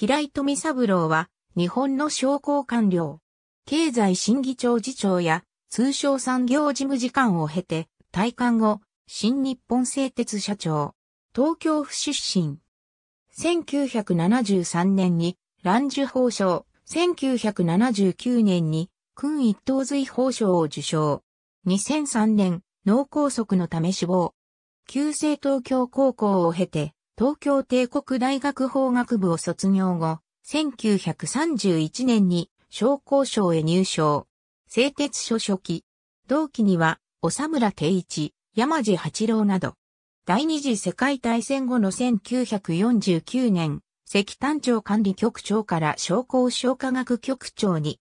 平井富三郎は、日本の商工官僚、経済審議庁次長や、通商産業事務次官を経て、退官後、新日本製鉄社長、東京府出身。1973年に、乱受法賞、1979年に、君一等随法賞を受賞。2003年、脳梗塞のため死亡。旧制東京高校を経て、東京帝国大学法学部を卒業後、1931年に商工省へ入省。製鉄所初期。同期には、長村定一、山地八郎など。第二次世界大戦後の1949年、石炭庁管理局長から商工省科学局長に。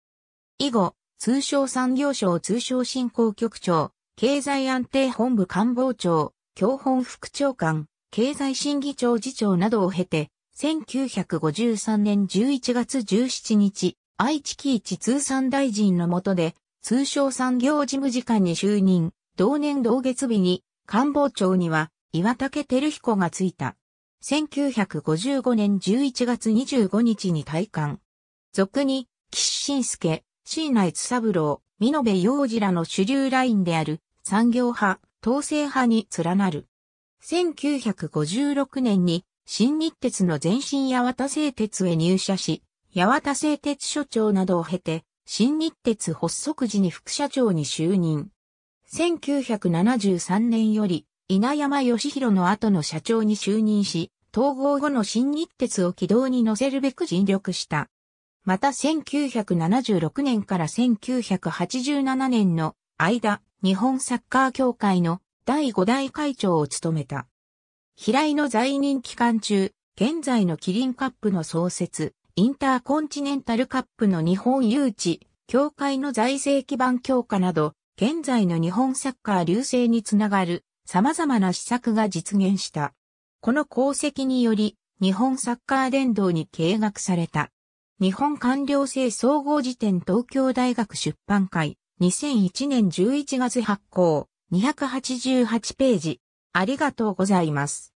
以後、通商産業省通商振興局長、経済安定本部官房長、教本副長官、経済審議長次長などを経て、1953年11月17日、愛知喜一通産大臣の下で、通商産業事務次官に就任、同年同月日に、官房長には、岩竹照彦がついた。1955年11月25日に退官。俗に、岸信介、椎内津三郎、美部洋次らの主流ラインである、産業派、統制派に連なる。1956年に新日鉄の前身八幡製鉄へ入社し、八幡製鉄所長などを経て、新日鉄発足時に副社長に就任。1973年より稲山義弘の後の社長に就任し、統合後の新日鉄を軌道に乗せるべく尽力した。また1976年から1987年の間、日本サッカー協会の第5代会長を務めた。平井の在任期間中、現在のキリンカップの創設、インターコンチネンタルカップの日本誘致、協会の財政基盤強化など、現在の日本サッカー流星につながる様々な施策が実現した。この功績により、日本サッカー殿堂に計額された。日本官僚制総合辞典東京大学出版会2001年11月発行。288ページ。ありがとうございます。